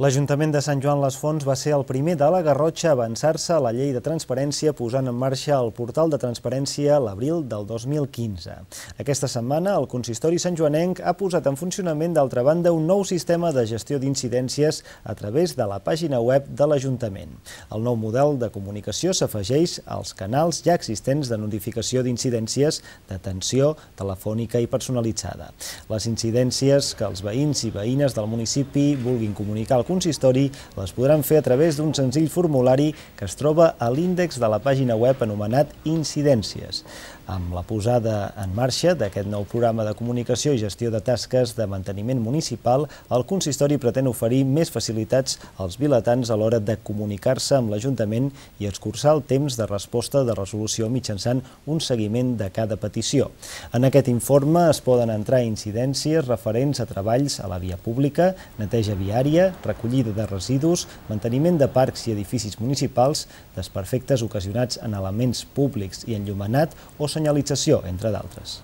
L'Ajuntament de Sant Joan les Fonts va ser el primer de la Garrotxa a avançar-se a la llei de transparència posant en marxa el portal de transparència l'abril del 2015. Aquesta setmana, el consistori santjoanenc ha posat en funcionament, d'altra banda, un nou sistema de gestió d'incidències a través de la pàgina web de l'Ajuntament. El nou model de comunicació s'afegeix als canals ja existents de notificació d'incidències d'atenció telefònica i personalitzada. Les incidències que els veïns i veïnes del municipi vulguin comunicar al consistori les podran fer a través d'un senzill formulari que es troba a l'índex de la pàgina web anomenat Incidències. Amb la posada en marxa d'aquest nou programa de comunicació i gestió de tasques de manteniment municipal, el consistori pretén oferir més facilitats als vilatans a l'hora de comunicar-se amb l'Ajuntament i excursar el temps de resposta de resolució mitjançant un seguiment de cada petició. En aquest informe es poden entrar incidències referents a treballs a la via pública, neteja viària, reclamació recollida de residus, manteniment de parcs i edificis municipals, desperfectes ocasionats en elements públics i enllumenat o senyalització, entre d'altres.